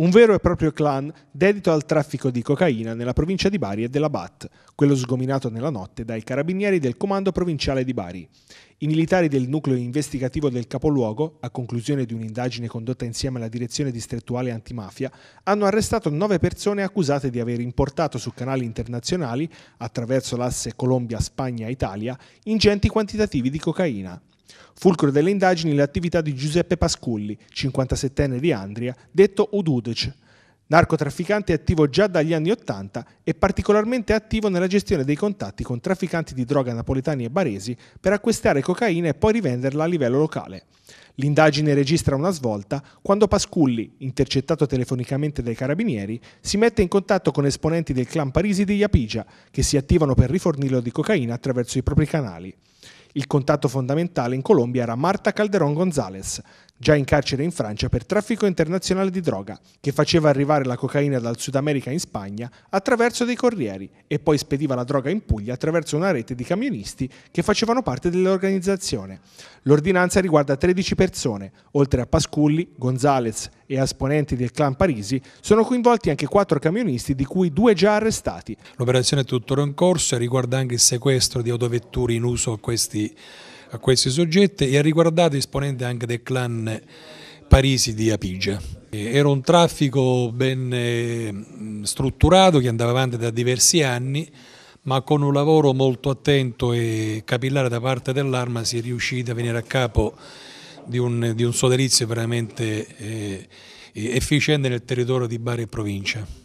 un vero e proprio clan dedito al traffico di cocaina nella provincia di Bari e della BAT, quello sgominato nella notte dai carabinieri del Comando Provinciale di Bari. I militari del nucleo investigativo del capoluogo, a conclusione di un'indagine condotta insieme alla direzione distrettuale antimafia, hanno arrestato nove persone accusate di aver importato su canali internazionali, attraverso l'asse Colombia-Spagna-Italia, ingenti quantitativi di cocaina. Fulcro delle indagini le attività di Giuseppe Pasculli, 57enne di Andria, detto Ududec, narcotrafficante attivo già dagli anni Ottanta e particolarmente attivo nella gestione dei contatti con trafficanti di droga napoletani e baresi per acquistare cocaina e poi rivenderla a livello locale. L'indagine registra una svolta quando Pasculli, intercettato telefonicamente dai carabinieri, si mette in contatto con esponenti del clan Parisi di Iapigia, che si attivano per rifornirlo di cocaina attraverso i propri canali. Il contatto fondamentale in Colombia era Marta Calderón González, già in carcere in Francia per traffico internazionale di droga, che faceva arrivare la cocaina dal Sud America in Spagna attraverso dei corrieri e poi spediva la droga in Puglia attraverso una rete di camionisti che facevano parte dell'organizzazione. L'ordinanza riguarda 13 persone, oltre a Pasculli, Gonzalez e esponenti del clan Parisi, sono coinvolti anche quattro camionisti di cui due già arrestati. L'operazione è tuttora in corso e riguarda anche il sequestro di autovetture in uso a questi a questi soggetti e ha riguardato esponenti anche del clan Parisi di Apigia. Era un traffico ben strutturato che andava avanti da diversi anni ma con un lavoro molto attento e capillare da parte dell'Arma si è riusciti a venire a capo di un, di un sodalizio veramente eh, efficiente nel territorio di Bari e provincia.